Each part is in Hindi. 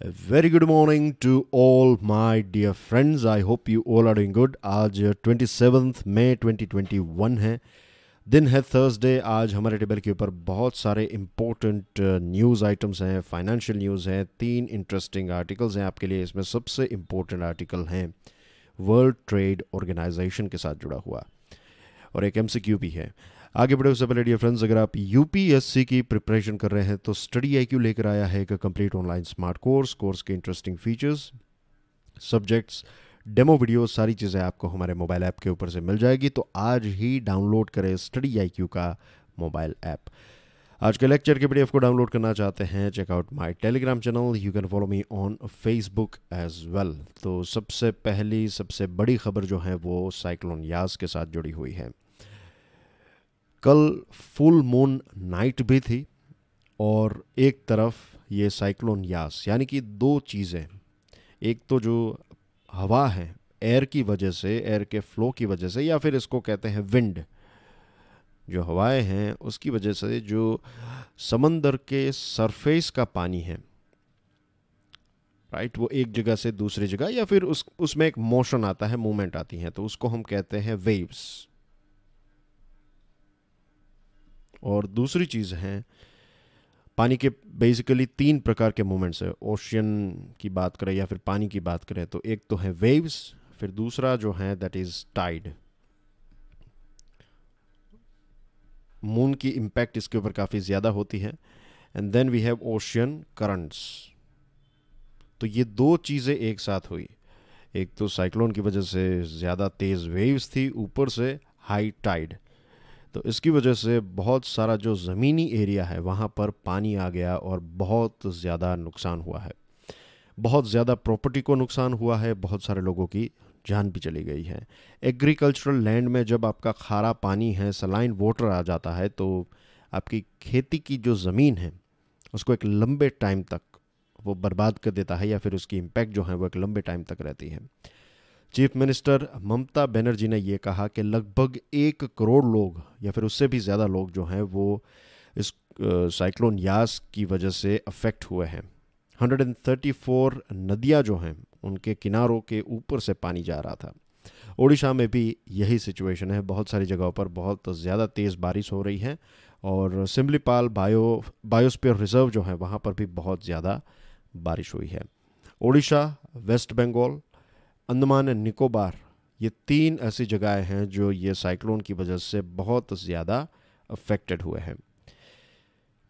A very good morning to all my dear friends. I hope you all are doing good. आज 27th May 2021 है दिन है थर्सडे आज हमारे टेबल के ऊपर बहुत सारे इम्पोर्टेंट न्यूज़ आइटम्स हैं फाइनेंशियल न्यूज़ हैं तीन इंटरेस्टिंग आर्टिकल्स हैं आपके लिए इसमें सबसे इम्पोर्टेंट आर्टिकल हैं वर्ल्ड ट्रेड ऑर्गेनाइजेशन के साथ जुड़ा हुआ और एक एम भी है आगे बढ़े उससे पहले डियर फ्रेंड्स अगर आप यूपीएससी की प्रिपरेशन कर रहे हैं तो स्टडी आई क्यू लेकर आया है एक complete online smart course course के interesting features subjects demo video सारी चीज़ें आपको हमारे मोबाइल ऐप के ऊपर से मिल जाएगी तो आज ही डाउनलोड करें स्टडी आई क्यू का मोबाइल ऐप आज के लेक्चर के पी को डाउनलोड करना चाहते हैं check out my Telegram channel you can follow me on Facebook as well तो सबसे पहली सबसे बड़ी खबर जो है वो साइक्लोन यास के साथ जुड़ी हुई है कल फुल मून नाइट भी थी और एक तरफ ये साइक्लोन यास यानी कि दो चीज़ें एक तो जो हवा है एयर की वजह से एयर के फ्लो की वजह से या फिर इसको कहते हैं विंड जो हवाएं हैं उसकी वजह से जो समंदर के सरफेस का पानी है राइट वो एक जगह से दूसरी जगह या फिर उस उसमें एक मोशन आता है मूवमेंट आती है तो उसको हम कहते हैं वेव्स और दूसरी चीज़ है पानी के बेसिकली तीन प्रकार के मूवमेंट्स है ओशियन की बात करें या फिर पानी की बात करें तो एक तो है वेव्स फिर दूसरा जो है दैट इज़ टाइड मून की इम्पैक्ट इसके ऊपर काफ़ी ज़्यादा होती है and then we have ocean currents तो ये दो चीज़ें एक साथ हुई एक तो साइक्लोन की वजह से ज़्यादा तेज़ वेव्स थी ऊपर से हाई टाइड तो इसकी वजह से बहुत सारा जो ज़मीनी एरिया है वहाँ पर पानी आ गया और बहुत ज़्यादा नुकसान हुआ है बहुत ज़्यादा प्रॉपर्टी को नुकसान हुआ है बहुत सारे लोगों की जान भी चली गई है एग्रीकल्चरल लैंड में जब आपका खारा पानी है सलाइन वाटर आ जाता है तो आपकी खेती की जो ज़मीन है उसको एक लंबे टाइम तक वो बर्बाद कर देता है या फिर उसकी इम्पैक्ट जो है वो एक लंबे टाइम तक रहती है चीफ मिनिस्टर ममता बनर्जी ने यह कहा कि लगभग एक करोड़ लोग या फिर उससे भी ज़्यादा लोग जो हैं वो इस साइक्लोन यास की वजह से अफेक्ट हुए हैं 134 नदियाँ जो हैं उनके किनारों के ऊपर से पानी जा रहा था ओडिशा में भी यही सिचुएशन है बहुत सारी जगहों पर बहुत ज़्यादा तेज़ बारिश हो रही है और सिमलीपाल बायो बायोस्पियर रिजर्व जो है वहाँ पर भी बहुत ज़्यादा बारिश हुई है ओडिशा वेस्ट बंगाल अंडमान एंड निकोबार ये तीन ऐसी जगहें हैं जो ये साइक्लोन की वजह से बहुत ज़्यादा अफेक्टेड हुए हैं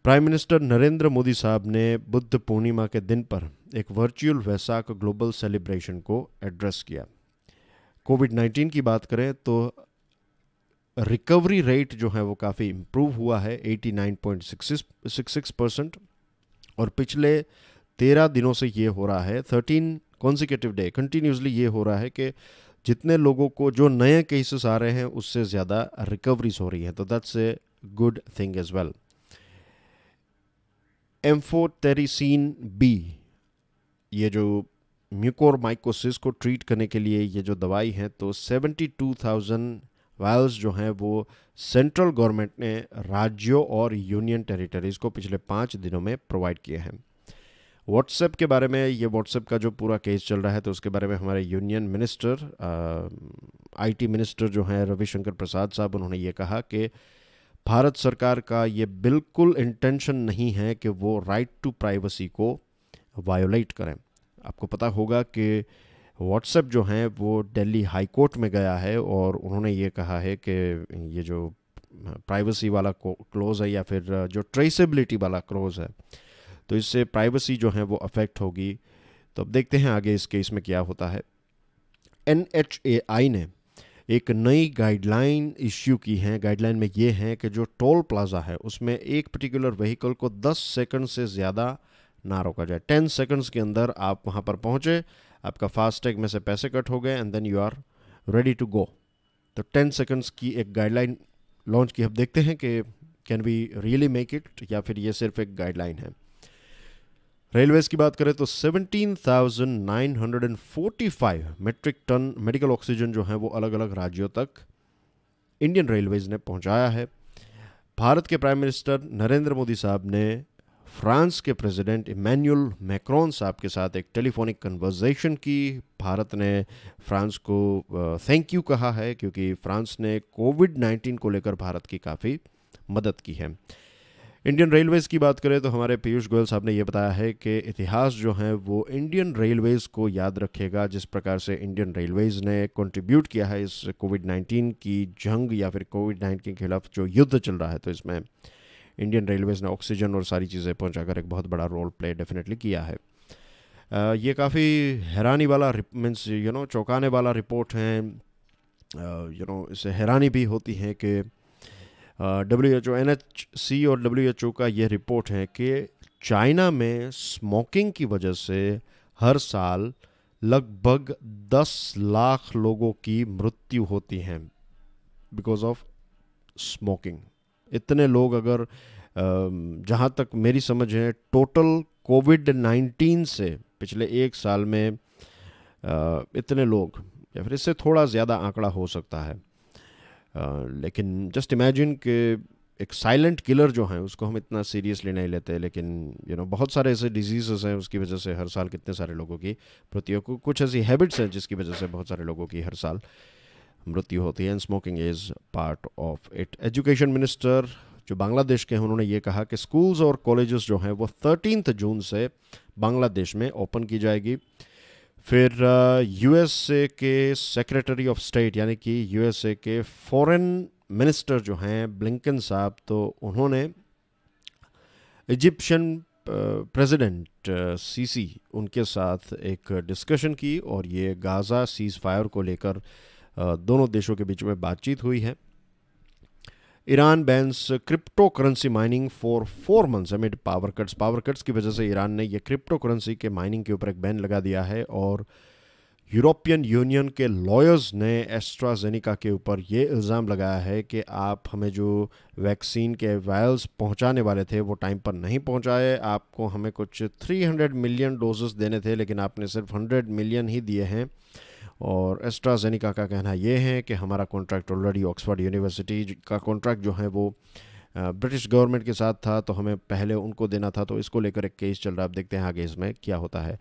प्राइम मिनिस्टर नरेंद्र मोदी साहब ने बुद्ध पूर्णिमा के दिन पर एक वर्चुअल वैसाख ग्लोबल सेलिब्रेशन को एड्रेस किया कोविड 19 की बात करें तो रिकवरी रेट जो है वो काफ़ी इम्प्रूव हुआ है 89.66 परसेंट और पिछले तेरह दिनों से ये हो रहा है थर्टीन कॉन्सिक्यूटिव डे कंटिन्यूसली ये हो रहा है कि जितने लोगों को जो नए केसेस आ रहे हैं उससे ज़्यादा रिकवरीज हो रही हैं तो that's a good thing as well amphotericin B ये जो म्यूकोर माइकोसिस को ट्रीट करने के लिए ये जो दवाई है तो 72,000 वायल्स जो हैं वो सेंट्रल गवर्नमेंट ने राज्यों और यूनियन टेरिटरीज़ को पिछले पाँच दिनों में प्रोवाइड किए हैं व्हाट्सएप के बारे में ये व्हाट्सएप का जो पूरा केस चल रहा है तो उसके बारे में हमारे यूनियन मिनिस्टर आईटी मिनिस्टर जो हैं रविशंकर प्रसाद साहब उन्होंने ये कहा कि भारत सरकार का ये बिल्कुल इंटेंशन नहीं है कि वो राइट टू प्राइवेसी को वायोलेट करें आपको पता होगा कि व्हाट्सएप जो हैं वो दिल्ली हाई कोर्ट में गया है और उन्होंने ये कहा है कि ये जो प्राइवेसी वाला क्लोज़ है या फिर जो ट्रेसेबिलिटी वाला क्लोज़ है तो इससे प्राइवेसी जो है वो अफेक्ट होगी तो अब देखते हैं आगे इस केस में क्या होता है एन ने एक नई गाइडलाइन इश्यू की है गाइडलाइन में ये है कि जो टोल प्लाजा है उसमें एक पर्टिकुलर व्हीकल को 10 सेकंड से ज़्यादा ना रोका जाए 10 सेकंड्स के अंदर आप वहाँ पर पहुँचे आपका फास्टैग में से पैसे कट हो गए and then you are ready to go तो 10 सेकंड्स की एक गाइडलाइन लॉन्च की अब देखते हैं कि can we really make it या फिर ये सिर्फ एक गाइडलाइन है रेलवेज की बात करें तो 17,945 मेट्रिक टन मेडिकल ऑक्सीजन जो है वो अलग अलग राज्यों तक इंडियन रेलवेज ने पहुंचाया है भारत के प्राइम मिनिस्टर नरेंद्र मोदी साहब ने फ्रांस के प्रेसिडेंट इमैनुअल मैक्रॉन साहब के साथ एक टेलीफोनिक कन्वर्जेशन की भारत ने फ्रांस को थैंक यू कहा है क्योंकि फ्रांस ने कोविड 19 को लेकर भारत की काफ़ी मदद की है इंडियन रेलवेज़ की बात करें तो हमारे पीयूष गोयल साहब ने यह बताया है कि इतिहास जो है वो इंडियन रेलवेज़ को याद रखेगा जिस प्रकार से इंडियन रेलवेज़ ने कंट्रीब्यूट किया है इस कोविड नाइन्टीन की जंग या फिर कोविड नाइन्टीन के खिलाफ जो युद्ध चल रहा है तो इसमें इंडियन रेलवेज़ ने ऑक्सीजन और सारी चीज़ें पहुंचाकर एक बहुत बड़ा रोल प्ले डेफिनेटली किया है आ, ये काफ़ी हैरानी वाला मीन्स यू नो चौंकाने वाला रिपोर्ट है यू नो इससे हैरानी भी होती है कि W H O N H C और डब्ल्यू एच ओ का यह रिपोर्ट है कि चाइना में स्मोकिंग की वजह से हर साल लगभग दस लाख लोगों की मृत्यु होती है बिकॉज ऑफ स्मोकिंग इतने लोग अगर जहाँ तक मेरी समझ है टोटल कोविड नाइन्टीन से पिछले एक साल में इतने लोग या फिर इससे थोड़ा ज़्यादा आंकड़ा हो सकता है लेकिन जस्ट इमेजिन कि एक साइलेंट किलर जो है उसको हम इतना सीरियसली नहीं लेते लेकिन यू you नो know, बहुत सारे ऐसे डिजीज़ हैं उसकी वजह से हर साल कितने सारे लोगों की मृत्यु को कुछ ऐसी हैबिट्स हैं जिसकी वजह से बहुत सारे लोगों की हर साल मृत्यु होती है and smoking is part of it education minister जो बांग्लादेश के हैं उन्होंने ये कहा कि स्कूल्स और कॉलेजेस जो हैं वो थर्टीनथ जून से बांग्लादेश में ओपन की जाएगी फिर यूएसए के सेक्रेटरी ऑफ स्टेट यानी कि यूएसए के फॉरेन मिनिस्टर जो हैं ब्लिंकन साहब तो उन्होंने इजिप्शियन प्रेसिडेंट सीसी उनके साथ एक डिस्कशन की और ये गाज़ा सीज़ फायर को लेकर दोनों देशों के बीच में बातचीत हुई है Iran bans crypto currency mining for four months amid power cuts power cuts की वजह से ईरान ने यह क्रिप्टो करेंसी के माइनिंग के ऊपर एक बैन लगा दिया है और यूरोपियन यूनियन के लॉयर्स ने एस्ट्राजेनिका के ऊपर ये इल्ज़ाम लगाया है कि आप हमें जो वैक्सीन के वायल्स पहुंचाने वाले थे वो टाइम पर नहीं पहुंचाए आपको हमें कुछ 300 मिलियन डोजेस देने थे लेकिन आपने सिर्फ 100 मिलियन ही दिए हैं और एस्ट्राजेनिका का कहना यह है कि हमारा कॉन्ट्रैक्ट ऑलरेडी ऑक्सफर्ड यूनिवर्सिटी का कॉन्ट्रैक्ट जो है वो ब्रिटिश गवर्नमेंट के साथ था तो हमें पहले उनको देना था तो इसको लेकर एक केस चल रहा है अब देखते हैं आगे इसमें क्या होता है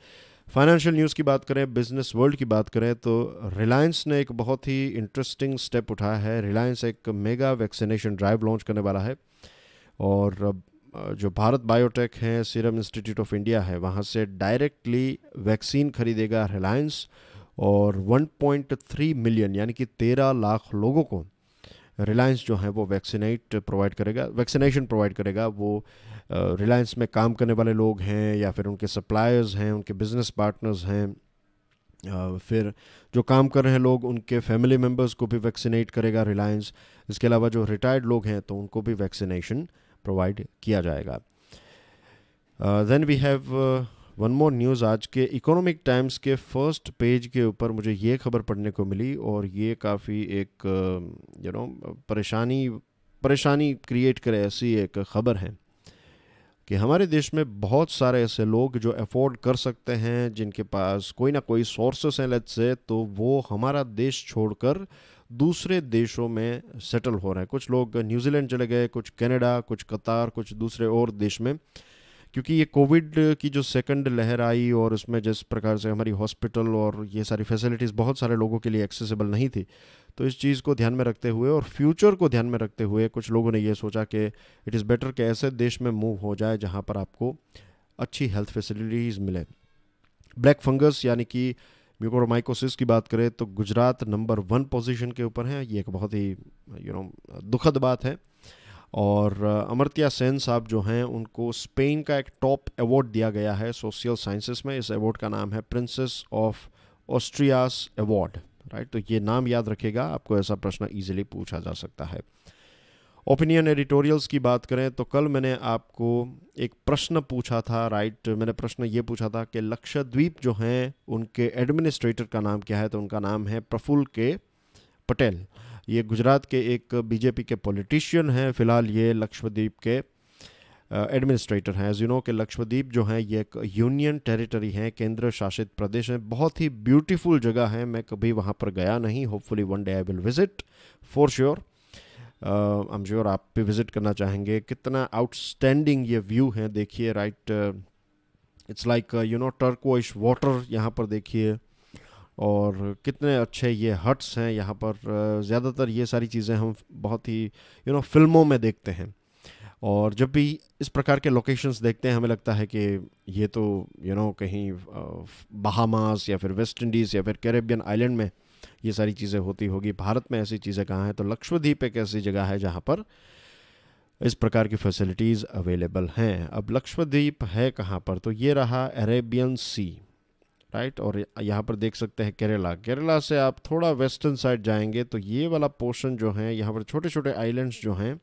फाइनेंशियल न्यूज़ की बात करें बिजनेस वर्ल्ड की बात करें तो रिलायंस ने एक बहुत ही इंटरेस्टिंग स्टेप उठाया है रिलायंस एक मेगा वैक्सीनेशन ड्राइव लॉन्च करने वाला है और जो भारत बायोटेक है सीरम इंस्टीट्यूट ऑफ इंडिया है वहाँ से डायरेक्टली वैक्सीन खरीदेगा रिलायंस और 1.3 मिलियन यानी कि 13 लाख लोगों को रिलायंस जो है वो वैक्सीनेट प्रोवाइड करेगा वैक्सीनेशन प्रोवाइड करेगा वो रिलायंस में काम करने वाले लोग हैं या फिर उनके सप्लायर्स हैं उनके बिजनेस पार्टनर्स हैं फिर जो काम कर रहे हैं लोग उनके फैमिली मेम्बर्स को भी वैक्सीनेट करेगा रिलायंस इसके अलावा जो रिटायर्ड लोग हैं तो उनको भी वैक्सीनेशन प्रोवाइड किया जाएगा then we have one more news आज के इकोनॉमिक टाइम्स के फर्स्ट पेज के ऊपर मुझे ये खबर पढ़ने को मिली और ये काफ़ी एक यू uh, नो परेशानी परेशानी क्रिएट करे ऐसी एक खबर है कि हमारे देश में बहुत सारे ऐसे लोग जो अफोर्ड कर सकते हैं जिनके पास कोई ना कोई सोर्सेस हैं लेट से तो वो हमारा देश छोड़कर दूसरे देशों में सेटल हो रहे हैं कुछ लोग न्यूजीलैंड चले गए कुछ कनाडा कुछ कतार कुछ दूसरे और देश में क्योंकि ये कोविड की जो सेकंड लहर आई और उसमें जिस प्रकार से हमारी हॉस्पिटल और ये सारी फैसिलिटीज़ बहुत सारे लोगों के लिए एक्सेसिबल नहीं थी तो इस चीज़ को ध्यान में रखते हुए और फ्यूचर को ध्यान में रखते हुए कुछ लोगों ने ये सोचा कि इट इज़ बेटर कि ऐसे देश में मूव हो जाए जहाँ पर आपको अच्छी हेल्थ फैसिलिटीज़ मिले ब्लैक फंगस यानी कि म्यूकोरोमाइकोसिस की बात करें तो गुजरात नंबर वन पोजीशन के ऊपर है ये एक बहुत ही यू नो दुखद बात है और अमरतिया सेन साहब जो हैं उनको स्पेन का एक टॉप अवार्ड दिया गया है सोशल साइंसेस में इस अवार्ड का नाम है Princess of Asturias award right तो ये नाम याद रखेगा आपको ऐसा प्रश्न ईजिली पूछा जा सकता है ओपिनियन एडिटोरियल्स की बात करें तो कल मैंने आपको एक प्रश्न पूछा था राइट मैंने प्रश्न ये पूछा था कि लक्षद्वीप जो हैं उनके एडमिनिस्ट्रेटर का नाम क्या है तो उनका नाम है प्रफुल्ल के पटेल ये गुजरात के एक बीजेपी के पॉलिटिशियन हैं फिलहाल ये लक्ष्मदीप के एडमिनिस्ट्रेटर हैं एज यू नो के लक्ष्मदीप जो हैं ये एक यूनियन टेरिटरी हैं केंद्र शासित प्रदेश हैं बहुत ही ब्यूटीफुल जगह है मैं कभी वहाँ पर गया नहीं hopefully one day I will visit for sure I am sure आप भी विज़िट करना चाहेंगे कितना आउटस्टैंडिंग ये व्यू है देखिए right it's like you know turquoise water यहाँ पर देखिए और कितने अच्छे ये हट्स हैं यहाँ पर ज़्यादातर ये सारी चीज़ें हम बहुत ही यू you नो know, फिल्मों में देखते हैं और जब भी इस प्रकार के लोकेशंस देखते हैं हमें लगता है कि ये तो यू you नो know, कहीं बहामास या फिर वेस्ट इंडीज़ या फिर कैरेबियन आइलैंड में ये सारी चीज़ें होती होगी भारत में ऐसी चीज़ें कहाँ हैं तो लक्षद्वीप एक ऐसी जगह है जहाँ पर इस प्रकार की फैसिलिटीज़ अवेलेबल हैं अब लक्ष्मद्वीप है कहाँ पर तो ये रहा अरेबियन सी राइट और यहाँ पर देख सकते हैं केरला केरला से आप थोड़ा वेस्टर्न साइड जाएंगे तो ये वाला पोर्शन जो है यहाँ पर छोटे छोटे आइलैंड्स जो हैं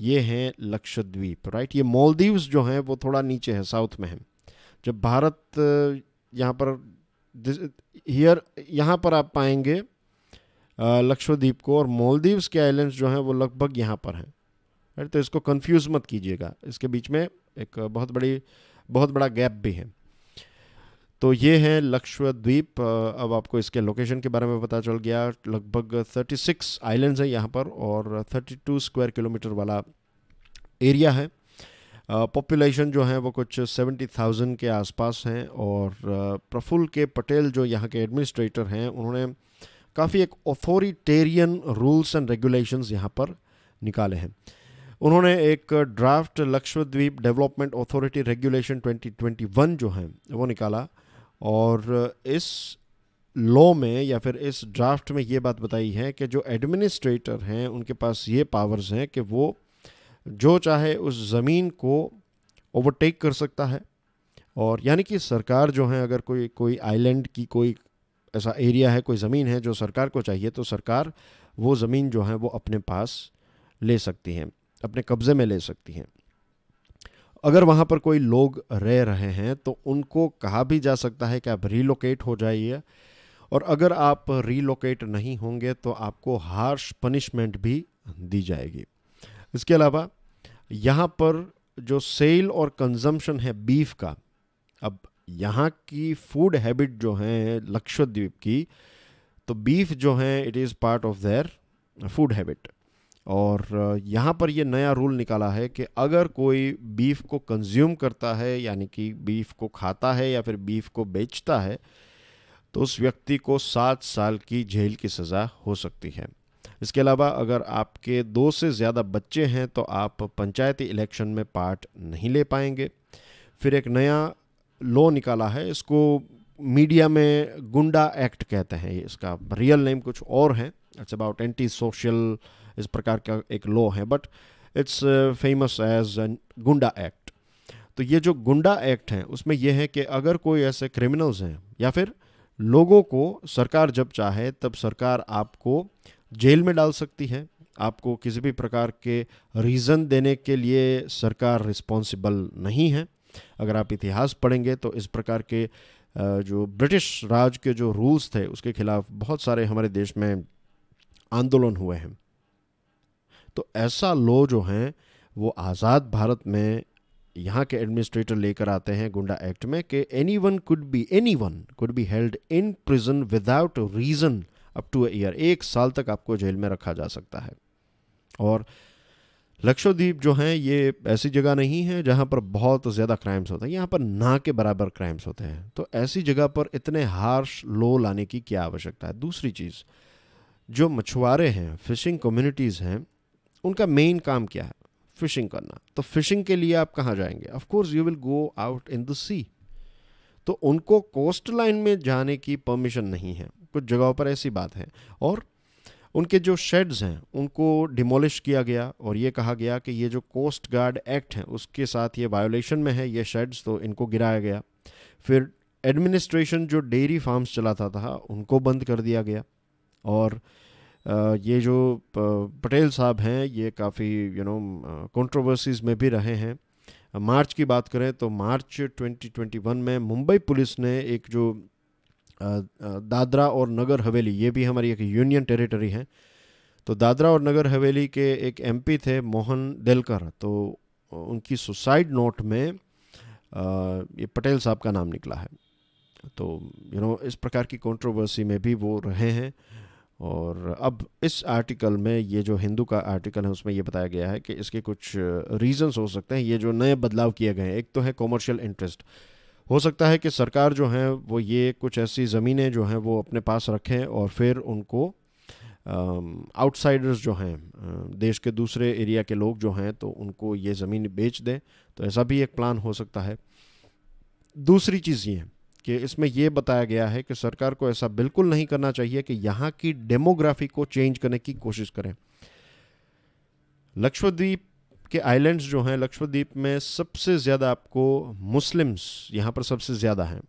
ये हैं लक्षद्वीप राइट ये मालदीव्स जो हैं वो थोड़ा नीचे है साउथ में है जब भारत यहाँ पर हियर यहाँ पर आप पाएंगे लक्षद्वीप को और मालदीव्स के आइलैंड्स जो हैं वो लगभग यहाँ पर हैं राइट तो इसको कन्फ्यूज़ मत कीजिएगा इसके बीच में एक बहुत बड़ी बहुत बड़ा गैप भी है तो ये है लक्षद्वीप अब आपको इसके लोकेशन के बारे में पता चल गया लगभग 36 आइलैंड्स हैं यहाँ पर और 32 स्क्वायर किलोमीटर वाला एरिया है पॉपुलेशन जो है वो कुछ 70,000 के आसपास हैं और प्रफुल्ल के पटेल जो यहाँ के एडमिनिस्ट्रेटर हैं उन्होंने काफ़ी एक ऑथोरिटेरियन रूल्स एंड रेगुलेशंस यहाँ पर निकाले हैं उन्होंने एक draft Lakshadweep development authority regulation 2021 जो है वो निकाला और इस लॉ में या फिर इस ड्राफ्ट में ये बात बताई है कि जो एडमिनिस्ट्रेटर हैं उनके पास ये पावर्स हैं कि वो जो चाहे उस ज़मीन को ओवरटेक कर सकता है और यानी कि सरकार जो है अगर कोई कोई आइलैंड की कोई ऐसा एरिया है कोई ज़मीन है जो सरकार को चाहिए तो सरकार वो ज़मीन जो है वो अपने पास ले सकती हैं अपने कब्ज़े में ले सकती हैं अगर वहाँ पर कोई लोग रह रहे हैं तो उनको कहा भी जा सकता है कि आप रीलोकेट हो जाइए और अगर आप रीलोकेट नहीं होंगे तो आपको हार्श पनिशमेंट भी दी जाएगी इसके अलावा यहाँ पर जो सेल और कंजम्पशन है बीफ का अब यहाँ की फूड हैबिट जो है लक्षद्वीप की तो बीफ जो है it is part of their food habit और यहाँ पर ये नया रूल निकाला है कि अगर कोई बीफ को कंज्यूम करता है यानी कि बीफ को खाता है या फिर बीफ को बेचता है तो उस व्यक्ति को सात साल की जेल की सज़ा हो सकती है इसके अलावा अगर आपके दो से ज़्यादा बच्चे हैं तो आप पंचायती इलेक्शन में पार्ट नहीं ले पाएंगे फिर एक नया लॉ निकाला है इसको मीडिया में गुंडा एक्ट कहते हैं इसका रियल नेम कुछ और है इट्स अबाउट एंटी सोशल इस प्रकार का एक लॉ है but it's famous as Goonda Act तो ये जो गुंडा एक्ट है उसमें यह है कि अगर कोई ऐसे क्रिमिनल्स हैं या फिर लोगों को सरकार जब चाहे तब सरकार आपको जेल में डाल सकती है आपको किसी भी प्रकार के रीज़न देने के लिए सरकार रिस्पॉन्सिबल नहीं है अगर आप इतिहास पढ़ेंगे तो इस प्रकार के uh, जो ब्रिटिश राज के जो रूल्स थे उसके खिलाफ बहुत सारे हमारे देश में आंदोलन हुए हैं तो ऐसा लो जो हैं वो आज़ाद भारत में यहाँ के एडमिनिस्ट्रेटर लेकर आते हैं गुंडा एक्ट में कि anyone could be anyone could be held in prison without reason up to year एक साल तक आपको जेल में रखा जा सकता है और लक्षद्वीप जो हैं ये ऐसी जगह नहीं है जहाँ पर बहुत ज़्यादा क्राइम्स होते हैं यहाँ पर ना के बराबर क्राइम्स होते हैं तो ऐसी जगह पर इतने हार्श लो लाने की क्या आवश्यकता है दूसरी चीज़ जो मछुआरे हैं फिशिंग कम्युनिटीज़ हैं उनका मेन काम क्या है फिशिंग करना तो फिशिंग के लिए आप कहाँ जाएंगे of course you will go out in the sea तो उनको कोस्ट लाइन में जाने की परमिशन नहीं है कुछ जगहों पर ऐसी बात है और उनके जो शेड्स हैं उनको डिमोलिश किया गया और ये कहा गया कि ये जो कोस्ट गार्ड एक्ट है उसके साथ ये वायोलेशन में है ये शेड्स तो इनको गिराया गया फिर एडमिनिस्ट्रेशन जो डेयरी फार्म्स चलाता था उनको बंद कर दिया गया और ये जो पटेल साहब हैं ये काफ़ी यू नो कंट्रोवर्सीज़ में भी रहे हैं मार्च की बात करें तो मार्च 2021 में मुंबई पुलिस ने एक जो दादरा और नगर हवेली ये भी हमारी एक यूनियन टेरिटरी है तो दादरा और नगर हवेली के एक एमपी थे मोहन दिलकर तो उनकी सुसाइड नोट में ये पटेल साहब का नाम निकला है तो यू you नो know, इस प्रकार की कंट्रोवर्सी में भी वो रहे हैं और अब इस आर्टिकल में ये जो हिंदू का आर्टिकल है उसमें ये बताया गया है कि इसके कुछ रीजंस हो सकते हैं ये जो नए बदलाव किए गए हैं एक तो है कॉमर्शियल इंटरेस्ट हो सकता है कि सरकार जो है वो ये कुछ ऐसी ज़मीनें जो हैं वो अपने पास रखें और फिर उनको आउटसाइडर्स जो हैं देश के दूसरे एरिया के लोग जो हैं तो उनको ये ज़मीन बेच दें तो ऐसा भी एक प्लान हो सकता है दूसरी चीज़ ये कि इसमें यह बताया गया है कि सरकार को ऐसा बिल्कुल नहीं करना चाहिए कि यहां की डेमोग्राफी को चेंज करने की कोशिश करें लक्षद्वीप के आइलैंड्स जो हैं लक्षद्वीप में सबसे ज़्यादा आपको मुस्लिम्स यहां पर सबसे ज़्यादा हैं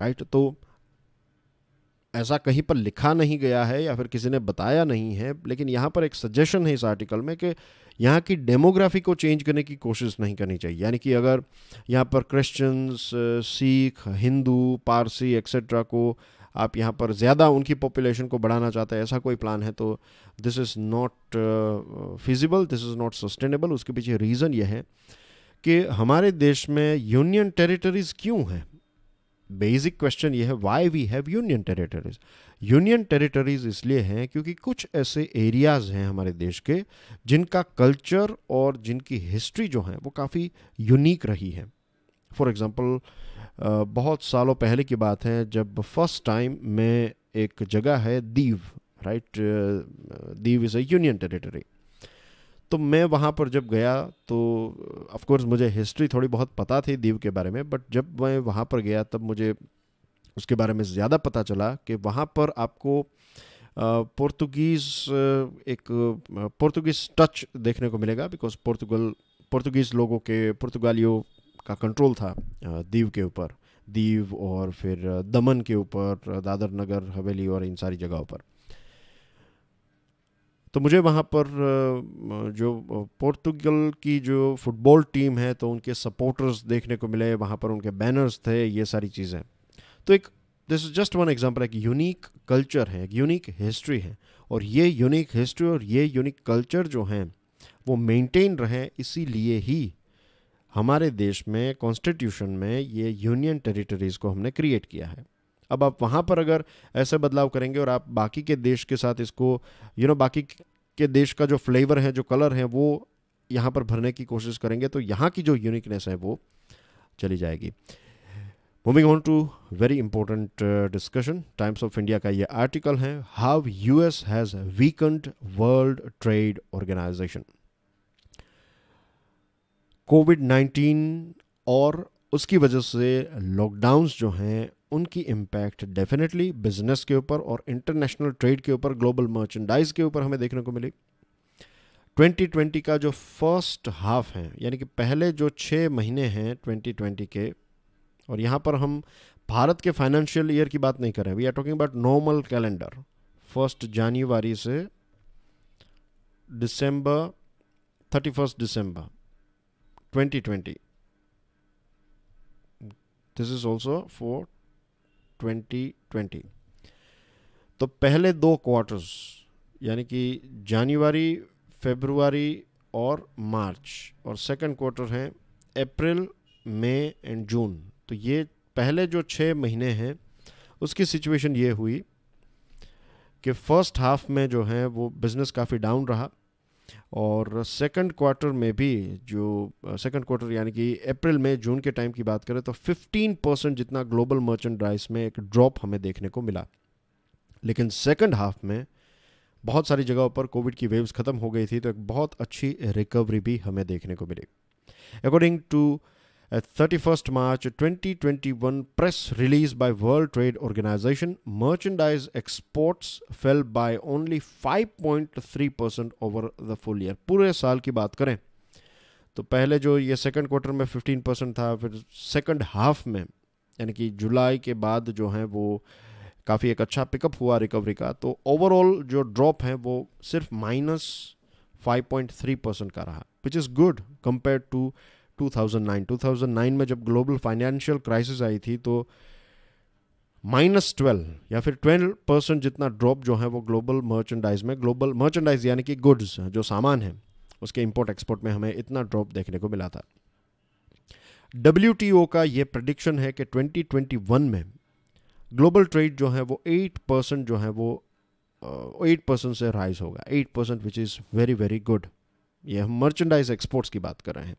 राइट तो ऐसा कहीं पर लिखा नहीं गया है या फिर किसी ने बताया नहीं है लेकिन यहाँ पर एक सजेशन है इस आर्टिकल में कि यहाँ की डेमोग्राफी को चेंज करने की कोशिश नहीं करनी चाहिए यानी कि अगर यहाँ पर क्रिश्चियंस सिख हिंदू पारसी एक्सेट्रा को आप यहाँ पर ज़्यादा उनकी पॉपुलेशन को बढ़ाना चाहते हैं ऐसा कोई प्लान है तो this is not feasible this is not sustainable उसके पीछे रीज़न यह है कि हमारे देश में यूनियन टेरिटरीज़ क्यों हैं बेसिक क्वेश्चन ये है why we have union territories union territories इसलिए हैं क्योंकि कुछ ऐसे एरियाज़ हैं हमारे देश के जिनका कल्चर और जिनकी हिस्ट्री जो है वो काफ़ी यूनिक रही है फॉर एग्ज़ाम्पल बहुत सालों पहले की बात है जब फर्स्ट टाइम में एक जगह है Diu right Diu is a union territory तो मैं वहाँ पर जब गया तो ऑफ़ मुझे हिस्ट्री थोड़ी बहुत पता थी दीव के बारे में बट जब मैं वहाँ पर गया तब मुझे उसके बारे में ज़्यादा पता चला कि वहाँ पर आपको पोर्तुगीज़ एक पोर्तुगीज़ टच देखने को मिलेगा बिकॉज पोर्तुगल पोर्तुगीज़ लोगों के पुर्तगालियों का कंट्रोल था दीव के ऊपर दीव और फिर दमन के ऊपर दादर नगर हवेली और इन सारी जगहों पर तो मुझे वहाँ पर जो पोर्तुगल की जो फुटबॉल टीम है तो उनके सपोर्टर्स देखने को मिले वहाँ पर उनके बैनर्स थे ये सारी चीज़ें तो एक this is just one example एक यूनिक कल्चर है एक यूनिक हिस्ट्री है और ये यूनिक हिस्ट्री और ये यूनिक कल्चर जो हैं वो मेंटेन रहे इसीलिए ही हमारे देश में कॉन्स्टिट्यूशन में ये यूनियन टेरिटरीज़ को हमने क्रिएट किया है अब आप वहाँ पर अगर ऐसे बदलाव करेंगे और आप बाकी के देश के साथ इसको यू नो बाकी के देश का जो फ्लेवर है जो कलर है वो यहाँ पर भरने की कोशिश करेंगे तो यहाँ की जो यूनिकनेस है वो चली जाएगी moving on to very important discussion Times of India का ये आर्टिकल है how US has weakened World trade Organization COVID 19 और उसकी वजह से लॉकडाउन जो हैं उनकी इम्पैक्ट डेफिनेटली बिजनेस के ऊपर और इंटरनेशनल ट्रेड के ऊपर ग्लोबल मर्चेंडाइज के ऊपर हमें देखने को मिली 2020 का जो फर्स्ट हाफ है यानी कि पहले जो छः महीने हैं 2020 के और यहाँ पर हम भारत के फाइनेंशियल ईयर की बात नहीं कर रहे we are talking about normal calendar first जनवरी से दिसंबर थर्टी फर्स्ट दिसंबर 2020 this is also for twenty तो पहले दो क्वार्टर्स यानी कि जनवरी फेबरवरी और मार्च और सेकंड क्वार्टर हैं अप्रैल मई एंड जून तो ये पहले जो छः महीने हैं उसकी सिचुएशन ये हुई कि फ़र्स्ट हाफ में जो है वो बिज़नेस काफ़ी डाउन रहा और सेकंड क्वार्टर में भी जो सेकंड uh, क्वार्टर यानी कि अप्रैल में जून के टाइम की बात करें तो 15 परसेंट जितना ग्लोबल मर्चेंट में एक ड्रॉप हमें देखने को मिला लेकिन सेकंड हाफ में बहुत सारी जगहों पर कोविड की वेव्स ख़त्म हो गई थी तो एक बहुत अच्छी रिकवरी भी हमें देखने को मिली according to at 31st March 2021 press release by World Trade Organization, merchandise exports fell by only 5.3% over the full year. पूरे साल की बात करें तो पहले जो ये सेकंड क्वार्टर में 15 परसेंट था फिर सेकंड हाफ में यानी कि जुलाई के बाद जो है वो काफ़ी एक अच्छा पिकअप हुआ रिकवरी का तो ओवरऑल जो ड्रॉप है वो सिर्फ माइनस 5.3 परसेंट का रहा which is good compare to 2009 2009 में जब ग्लोबल फाइनेंशियल क्राइसिस आई थी तो माइनस ट्वेल्व या फिर ट्वेल्व परसेंट जितना ड्रॉप जो है वो ग्लोबल मर्चेंडाइज में ग्लोबल मर्चेंडाइज यानी कि गुड्स जो सामान है उसके इंपोर्ट एक्सपोर्ट में हमें इतना ड्रॉप देखने को मिला था डब्ल्यू का ये प्रडिक्शन है कि 2021 में ग्लोबल ट्रेड जो है वो 8 परसेंट जो है वो एट uh, परसेंट से राइज होगा eight percent which is very very good ये हम मर्चेंडाइज एक्सपोर्ट्स की बात कर रहे हैं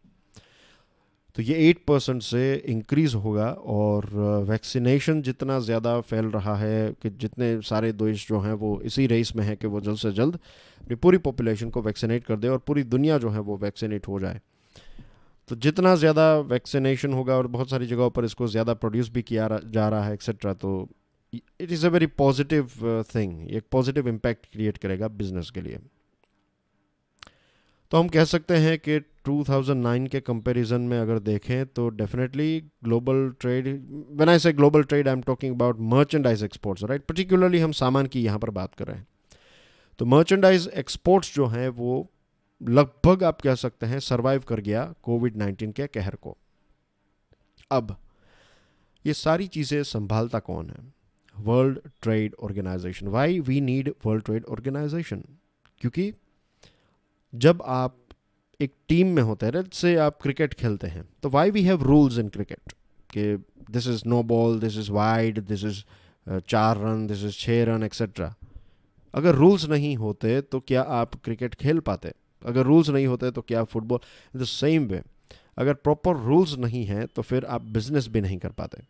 तो ये एट परसेंट से इंक्रीज़ होगा और वैक्सीनेशन uh, जितना ज़्यादा फैल रहा है कि जितने सारे देश जो हैं वो इसी रेस में हैं कि वो जल्द से जल्द अपनी पूरी पॉपुलेशन को वैक्सीनेट कर दे और पूरी दुनिया जो है वो वैक्सीनेट हो जाए तो जितना ज़्यादा वैक्सीनेशन होगा और बहुत सारी जगहों पर इसको ज़्यादा प्रोड्यूस भी किया जा रहा है एक्सेट्रा तो it is a very positive thing एक पॉजिटिव इम्पैक्ट क्रिएट करेगा बिजनेस के लिए तो हम कह सकते हैं कि 2009 के कंपैरिजन में अगर देखें तो definitely global trade when I say global trade I am talking about merchandise exports right particularly हम सामान की यहाँ पर बात कर रहे हैं तो मर्चेंडाइज एक्सपोर्ट्स जो हैं वो लगभग आप कह सकते हैं सर्वाइव कर गया कोविड नाइन्टीन के कहर को अब ये सारी चीज़ें संभालता कौन है World trade Organization why we need World trade Organization क्योंकि जब आप एक टीम में होते हैं से आप क्रिकेट खेलते हैं तो why we have rules in cricket कि this is no ball this is wide this is चार रन दिस इज़ छः रन एक्सेट्रा अगर रूल्स नहीं होते तो क्या आप क्रिकेट खेल पाते अगर रूल्स नहीं होते तो क्या आप फुटबॉल द सेम वे अगर प्रॉपर रूल्स नहीं हैं तो फिर आप बिजनेस भी नहीं कर पाते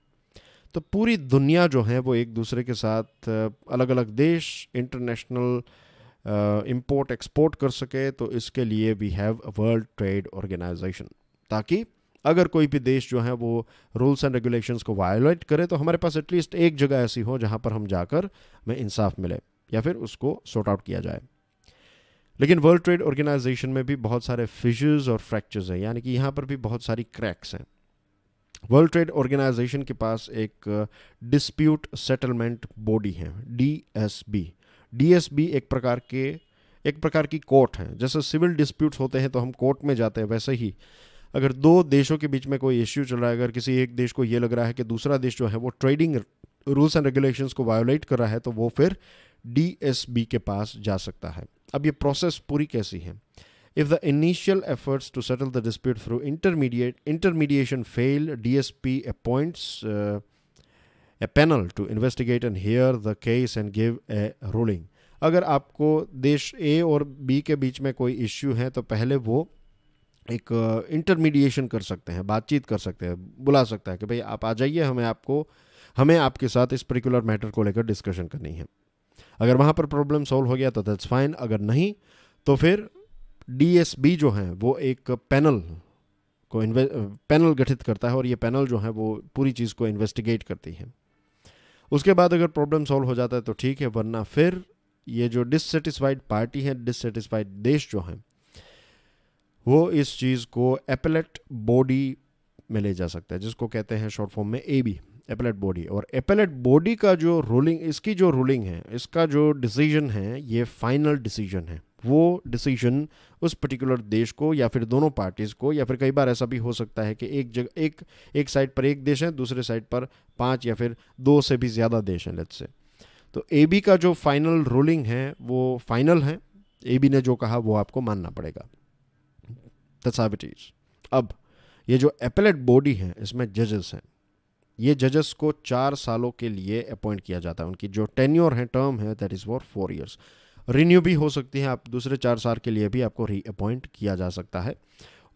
तो पूरी दुनिया जो है वो एक दूसरे के साथ uh, अलग अलग देश इंटरनेशनल इम्पोर्ट एक्सपोर्ट कर सके तो इसके लिए we have World trade Organization ताकि अगर कोई भी देश जो है वो रूल्स एंड रेगुलेशंस को वायोलेट करे तो हमारे पास एटलीस्ट एक जगह ऐसी हो जहाँ पर हम जाकर हमें इंसाफ मिले या फिर उसको सॉर्ट आउट किया जाए लेकिन वर्ल्ड ट्रेड ऑर्गेनाइजेशन में भी बहुत सारे फिशेज और फ्रैक्चर्स हैं यानी कि यहाँ पर भी बहुत सारी क्रैक्स हैं वर्ल्ड ट्रेड ऑर्गेनाइजेशन के पास एक डिस्प्यूट सेटलमेंट बॉडी है डी एस बी डीएसबी एक प्रकार के एक प्रकार की कोर्ट है जैसे सिविल डिस्प्यूट्स होते हैं तो हम कोर्ट में जाते हैं वैसे ही अगर दो देशों के बीच में कोई इश्यू चल रहा है अगर किसी एक देश को ये लग रहा है कि दूसरा देश जो है वो ट्रेडिंग रूल्स एंड रेगुलेशंस को वायोलेट कर रहा है तो वो फिर डीएसबी के पास जा सकता है अब ये प्रोसेस पूरी कैसी है If the initial efforts to settle the dispute through intermediate intermediation fail, DSP appoints uh, a panel to investigate and hear the case and give a ruling. अगर आपको देश ए और बी के बीच में कोई इश्यू है तो पहले वो एक इंटरमीडिएशन uh, कर सकते हैं बातचीत कर सकते हैं बुला सकता है कि भाई आप आ जाइए हमें आपको हमें आपके साथ इस पर्टिकुलर मैटर को लेकर डिस्कशन करनी है अगर वहाँ पर प्रॉब्लम सॉल्व हो गया तो दैट्स फाइन अगर नहीं तो फिर डीएसबी जो है वो एक पैनल को पैनल uh, गठित करता है और ये पैनल जो है वो पूरी चीज़ को इन्वेस्टिगेट करती है उसके बाद अगर प्रॉब्लम सॉल्व हो जाता है तो ठीक है वरना फिर ये जो डिससेटिस्फाइड पार्टी है डिससेटिस्फाइड देश जो है वो इस चीज़ को एपलेट बॉडी में ले जा सकता है जिसको कहते हैं शॉर्ट फॉर्म में ए बी एपलेट बॉडी और एपलेट बॉडी का जो रूलिंग इसकी जो रूलिंग है इसका जो डिसीजन है ये फाइनल डिसीजन है वो डिसीजन उस पर्टिकुलर देश को या फिर दोनों पार्टीज़ को या फिर कई बार ऐसा भी हो सकता है कि एक जगह एक एक साइड पर एक देश है दूसरे साइड पर पांच या फिर दो से भी ज़्यादा देश हैं लेट्स से तो ए बी का जो फाइनल रूलिंग है वो फाइनल है ए बी ने जो कहा वो आपको मानना पड़ेगा अब ये जो एपेलेट बॉडी है इसमें जजेस हैं ये जजेस को चार सालों के लिए अपॉइंट किया जाता है उनकी जो टेन्योर है टर्म है that is for four years renew भी हो सकती है आप दूसरे चार साल के लिए भी आपको रीअपॉइंट किया जा सकता है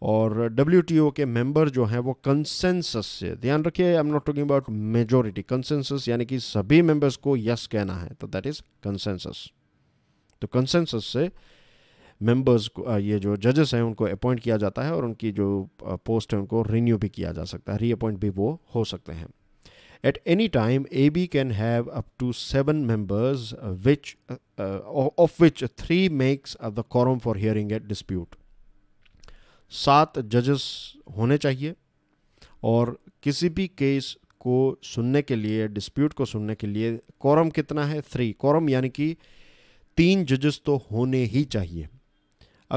और डब्ल्यू के मेंबर जो हैं वो कंसेंसस से ध्यान रखिए I am not talking about majority consensus यानी कि सभी मेंबर्स को यस कहना है तो दैट इज़ कंसेंसस तो कंसेंसस से मेंबर्स को ये जो जजेस हैं उनको अपॉइंट किया जाता है और उनकी जो पोस्ट है उनको रिन्यू भी किया जा सकता है रीअपॉइंट भी वो हो सकते हैं At any time, AB can have up to seven members, uh, which uh, uh, of which three makes the quorum for hearing a dispute. सात जजेस होने चाहिए और किसी भी केस को सुनने के लिए डिस्प्यूट को सुनने के लिए कॉरम कितना है थ्री कॉरम यानी कि तीन जजेस तो होने ही चाहिए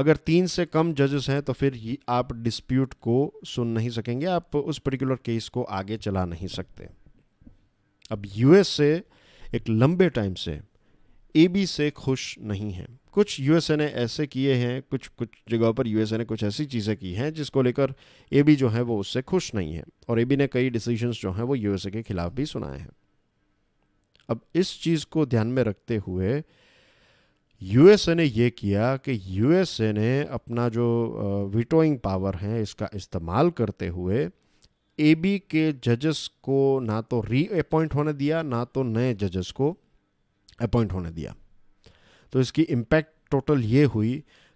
अगर तीन से कम जजेस हैं तो फिर आप डिस्प्यूट को सुन नहीं सकेंगे आप उस पर्टिकुलर केस को आगे चला नहीं सकते अब यूएसए एक लंबे टाइम से ए बी से खुश नहीं है कुछ यूएसए ने ऐसे किए हैं कुछ कुछ जगहों पर यूएसए ने कुछ ऐसी चीज़ें की हैं जिसको लेकर ए बी जो है वो उससे खुश नहीं है और ए बी ने कई डिसीजंस जो हैं वो यूएसए के खिलाफ भी सुनाए हैं अब इस चीज़ को ध्यान में रखते हुए यूएसए ने यह किया कि यूएसए ने अपना जो वीटोइंग पावर है इसका इस्तेमाल करते हुए ए बी के जजेस को ना तो री अपॉइंट होने दिया ना तो नए जजेस को अपॉइंट होने दिया तो इसकी इम्पैक्ट टोटल ये हुई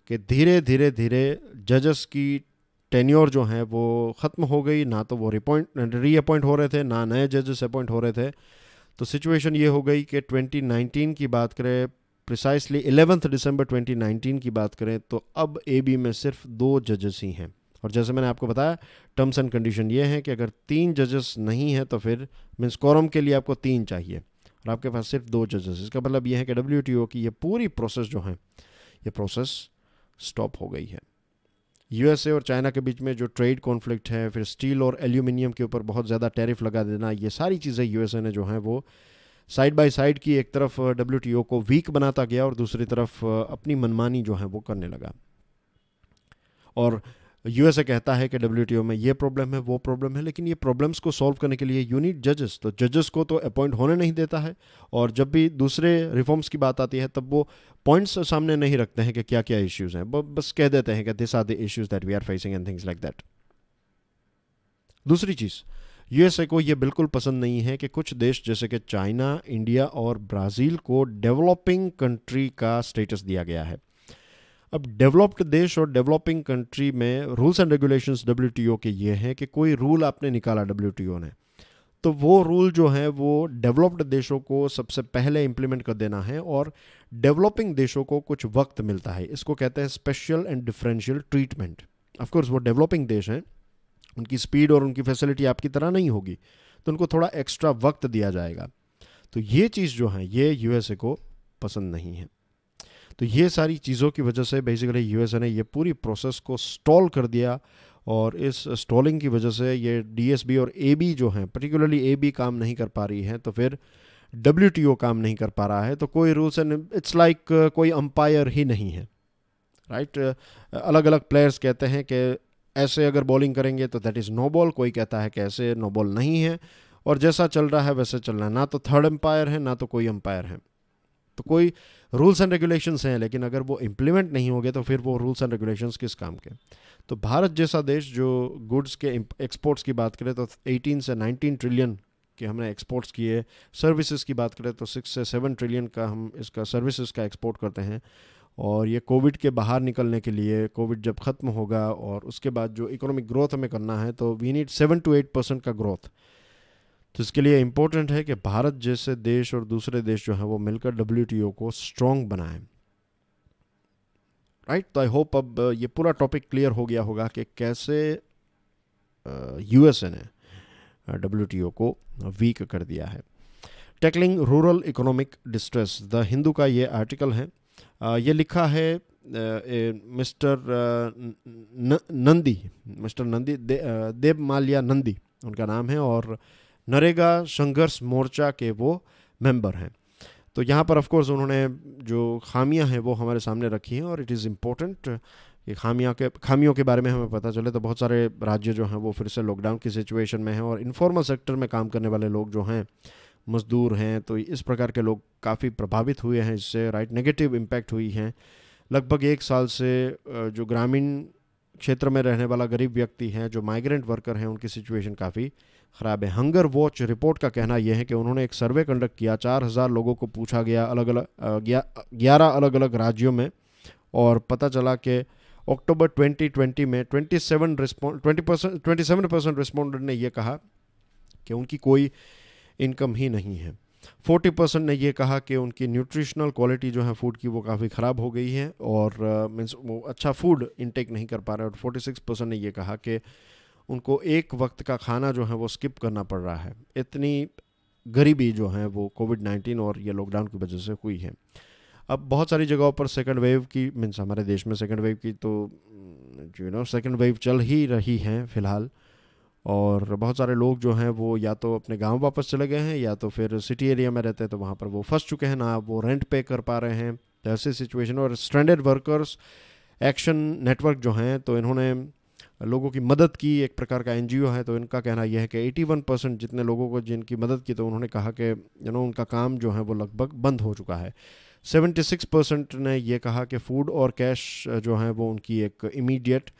कि धीरे धीरे धीरे जजेस की टेन्योर जो है वो ख़त्म हो गई ना तो वो रिपॉइंट री अपॉइंट हो रहे थे ना नए जजेस अपॉइंट हो रहे थे तो सिचुएशन ये हो गई कि 2019 की बात करें प्रिसाइसली 11 दिसंबर 2019 की बात करें तो अब ए बी में सिर्फ दो जजेस ही हैं और जैसे मैंने आपको बताया टर्म्स एंड कंडीशन ये हैं कि अगर तीन जजेस नहीं हैं तो फिर मीन्स कॉरम के लिए आपको तीन चाहिए और आपके पास सिर्फ दो जजेस इसका मतलब ये है कि डब्ल्यू की ये पूरी प्रोसेस जो है ये प्रोसेस स्टॉप हो गई है यूएसए और चाइना के बीच में जो ट्रेड कॉन्फ्लिक्ट है फिर स्टील और एल्यूमिनियम के ऊपर बहुत ज़्यादा टैरिफ लगा देना ये सारी चीज़ें यूएसए ने जो हैं वो साइड बाय साइड की एक तरफ डब्ल्यू को वीक बनाता गया और दूसरी तरफ अपनी मनमानी जो है वो करने लगा और यूएसए कहता है कि डब्ल्यू में ये प्रॉब्लम है वो प्रॉब्लम है लेकिन ये प्रॉब्लम्स को सॉल्व करने के लिए यूनिट जजेस तो जजेस को तो अपॉइंट होने नहीं देता है और जब भी दूसरे रिफॉर्म्स की बात आती है तब वो पॉइंट्स सामने नहीं रखते हैं कि क्या क्या इश्यूज़ हैं बस कह देते हैं कि this are the issues that we are facing and things like that दूसरी चीज़ यूएसए को ये बिल्कुल पसंद नहीं है कि कुछ देश जैसे कि चाइना इंडिया और ब्राज़ील को डेवलपिंग कंट्री का स्टेटस दिया गया है अब डेवलप्ड देश और डेवलपिंग कंट्री में रूल्स एंड रेगुलेशंस डब्ल्यू के ये हैं कि कोई रूल आपने निकाला डब्ल्यू ने तो वो रूल जो है वो डेवलप्ड देशों को सबसे पहले इम्प्लीमेंट कर देना है और डेवलपिंग देशों को कुछ वक्त मिलता है इसको कहते हैं special and differential treatment of course वो डेवलपिंग देश हैं उनकी स्पीड और उनकी फैसिलिटी आपकी तरह नहीं होगी तो उनको थोड़ा एक्स्ट्रा वक्त दिया जाएगा तो ये चीज़ जो है ये यूएसए को पसंद नहीं है तो ये सारी चीज़ों की वजह से बेसिकली यू ने ये पूरी प्रोसेस को स्टॉल कर दिया और इस स्टॉलिंग की वजह से ये डी और ए जो हैं पर्टिकुलरली ए काम नहीं कर पा रही है तो फिर डब्ल्यू काम नहीं कर पा रहा है तो कोई रूल्स एंड इट्स लाइक कोई अंपायर ही नहीं है राइट right? अलग अलग प्लेयर्स कहते हैं कि ऐसे अगर बॉलिंग करेंगे तो दैट इज़ नो बॉल कोई कहता है कि ऐसे नो बॉल नहीं है और जैसा चल रहा है वैसे चलना है ना तो थर्ड एम्पायर है ना तो कोई एम्पायर है तो कोई रूल्स एंड रेगुलेशंस हैं लेकिन अगर वो इम्प्लीमेंट नहीं होंगे तो फिर वो रूल्स एंड रेगुलेशंस किस काम के तो भारत जैसा देश जो गुड्स के एक्सपोर्ट्स की बात करें तो 18 से 19 ट्रिलियन के हमने एक्सपोर्ट्स किए सर्विसेज की बात करें तो सिक्स से सेवन ट्रिलियन का हम इसका सर्विसेज का एक्सपोर्ट करते हैं और ये कोविड के बाहर निकलने के लिए कोविड जब ख़त्म होगा और उसके बाद जो इकोनॉमिक ग्रोथ हमें करना है तो we need seven to eight percent का ग्रोथ तो इसके लिए इम्पोर्टेंट है कि भारत जैसे देश और दूसरे देश जो हैं वो मिलकर डब्ल्यू को स्ट्रॉन्ग बनाएं राइट तो आई होप अब ये पूरा टॉपिक क्लियर हो गया होगा कि कैसे यू एस ने डब्ल्यू को वीक कर दिया है tackling rural economic distress the Hindu का ये आर्टिकल है ये लिखा है mister Nandi mister Nandi Debmalya Nandi उनका नाम है और uh, नरेगा संघर्ष मोर्चा के वो मेंबर हैं तो यहाँ पर ऑफकोर्स उन्होंने जो खामियां हैं वो हमारे सामने रखी हैं और इट इज़ इम्पोर्टेंट कि खामियां के खामियों के बारे में हमें पता चले तो बहुत सारे राज्य जो हैं वो फिर से लॉकडाउन की सिचुएशन में हैं और इन्फॉर्मल सेक्टर में काम करने वाले लोग जो हैं मजदूर हैं तो इस प्रकार के लोग काफ़ी प्रभावित हुए हैं इससे राइट नेगेटिव इम्पैक्ट हुई हैं लगभग एक साल से जो ग्रामीण क्षेत्र में रहने वाला गरीब व्यक्ति हैं जो माइग्रेंट वर्कर हैं उनकी सिचुएशन काफ़ी खराब है हंगर वॉच रिपोर्ट का कहना यह है कि उन्होंने एक सर्वे कंडक्ट किया चार हज़ार लोगों को पूछा गया अलग अलग ग्यारह अलग अलग राज्यों में और पता चला कि अक्टूबर 2020 में 27 seven respond twenty percent twenty seven percent respondent ने यह कहा कि उनकी कोई इनकम ही नहीं है 40 परसेंट ने यह कहा कि उनकी न्यूट्रिशनल क्वालिटी जो है फूड की वो काफ़ी ख़राब हो गई है और मीन्स uh, वो अच्छा फूड इनटेक नहीं कर पा रहे और 46 परसेंट ने यह कहा कि उनको एक वक्त का खाना जो है वो स्किप करना पड़ रहा है इतनी गरीबी जो है वो कोविड नाइन्टीन और ये लॉकडाउन की वजह से हुई है अब बहुत सारी जगहों पर सेकंड वेव की मीन्स हमारे देश में सेकंड वेव की तो यू नो सेकंड वेव चल ही रही हैं फ़िलहाल और बहुत सारे लोग जो हैं वो या तो अपने गांव वापस चले गए हैं या तो फिर सिटी एरिया में रहते हैं तो वहाँ पर वो फंस चुके हैं ना वो रेंट पे कर पा रहे हैं तो ऐसी सिचुएशन और स्टैंडर्ड वर्कर्स एक्शन नेटवर्क जो हैं तो इन्होंने लोगों की मदद की एक प्रकार का एन है तो इनका कहना यह है कि 81 परसेंट जितने लोगों को जिनकी मदद की तो उन्होंने कहा कि यू नो उनका काम जो है वो लगभग बंद हो चुका है 76 परसेंट ने यह कहा कि फ़ूड और कैश जो है वो उनकी एक इमीडिएट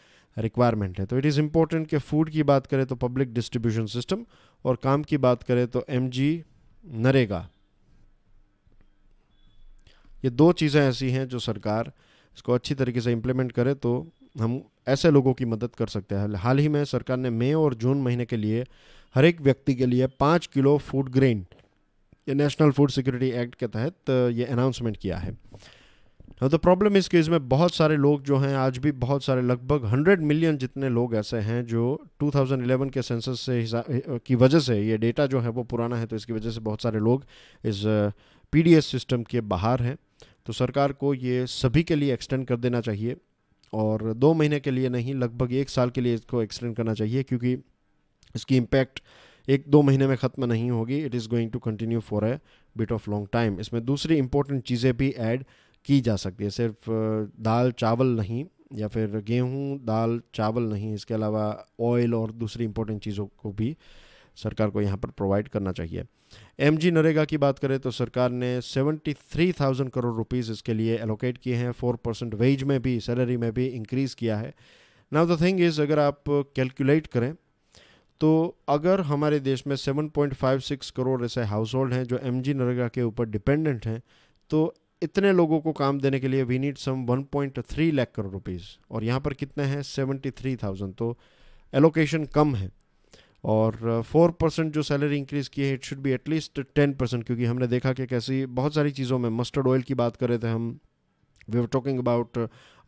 रिक्वायरमेंट है तो इट इज़ इम्पोर्टेंट कि फ़ूड की बात करें तो पब्लिक डिस्ट्रीब्यूशन सिस्टम और काम की बात करें तो एम नरेगा ये दो चीज़ें ऐसी हैं जो सरकार इसको अच्छी तरीके से इम्प्लीमेंट करे तो हम ऐसे लोगों की मदद कर सकते हैं हाल ही में सरकार ने मई और जून महीने के लिए हर एक व्यक्ति के लिए पाँच किलो फूड ग्रेन ये नेशनल फूड सिक्योरिटी एक्ट के तहत ये अनाउंसमेंट किया है हाँ तो प्रॉब्लम इसके इसमें बहुत सारे लोग जो हैं आज भी बहुत सारे लगभग हंड्रेड मिलियन जितने लोग ऐसे हैं जो 2011 के सेंसस से की वजह से ये डेटा जो है वो पुराना है तो इसकी वजह से बहुत सारे लोग इस पीडीएस सिस्टम के बाहर हैं तो सरकार को ये सभी के लिए एक्सटेंड कर देना चाहिए और दो महीने के लिए नहीं लगभग एक साल के लिए इसको एक्सटेंड करना चाहिए क्योंकि इसकी इम्पैक्ट एक दो महीने में ख़त्म नहीं होगी it is going to continue for a bit of long time इसमें दूसरी इंपॉर्टेंट चीज़ें भी ऐड की जा सकती है सिर्फ दाल चावल नहीं या फिर गेहूँ दाल चावल नहीं इसके अलावा ऑयल और दूसरी इंपॉर्टेंट चीज़ों को भी सरकार को यहाँ पर प्रोवाइड करना चाहिए एम जी नरेगा की बात करें तो सरकार ने seventy three thousand crore rupees इसके लिए एलोकेट किए हैं फोर परसेंट वेज में भी सैलरी में भी इंक्रीज़ किया है नाउ द थिंग इज़ अगर आप कैलकुलेट करें तो अगर हमारे देश में 7.56 करोड़ ऐसे हाउस होल्ड हैं जो एम जी नरेगा के ऊपर डिपेंडेंट हैं तो इतने लोगों को काम देने के लिए we need some 1.3 lakh crore rupees और यहाँ पर कितने हैं 73,000 तो एलोकेशन कम है और फोर परसेंट जो सैलरी इंक्रीज़ की है it should be at least ten percent क्योंकि हमने देखा कि कैसी बहुत सारी चीज़ों में मस्टर्ड ऑयल की बात कर रहे थे हम we are talking about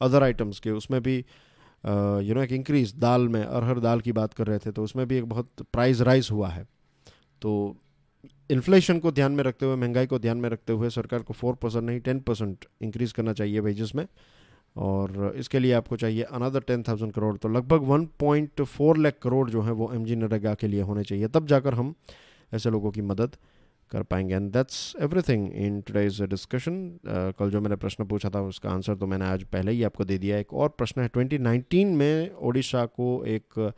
other items के उसमें भी यू नो एक इंक्रीज़ दाल में अरहर दाल की बात कर रहे थे तो उसमें भी एक बहुत प्राइस राइज हुआ है तो इन्फ्लेशन को ध्यान में रखते हुए महंगाई को ध्यान में रखते हुए सरकार को फोर परसेंट नहीं टेन परसेंट इंक्रीज़ करना चाहिए वेजेस में और इसके लिए आपको चाहिए अनदर टेन थाउजेंड करोड़ तो लगभग one point four lakh crore जो है वो एम जी नरेगा के लिए होने चाहिए तब जाकर हम ऐसे लोगों की मदद कर पाएंगे and that's everything in today's discussion कल जो मैंने प्रश्न पूछा था उसका आंसर तो मैंने आज पहले ही आपको दे दिया एक और प्रश्न है 2019 में ओडिशा को एक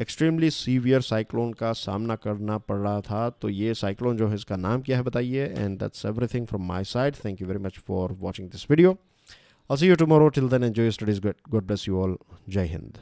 एक्सट्रीमली सीवियर साइक्लोन का सामना करना पड़ रहा था तो ये साइक्लोन जो है इसका नाम क्या है बताइए and that's everything from my side thank you very much for watching this video I'll see you tomorrow. Till then, enjoy your studies. God bless you all. Jai Hind.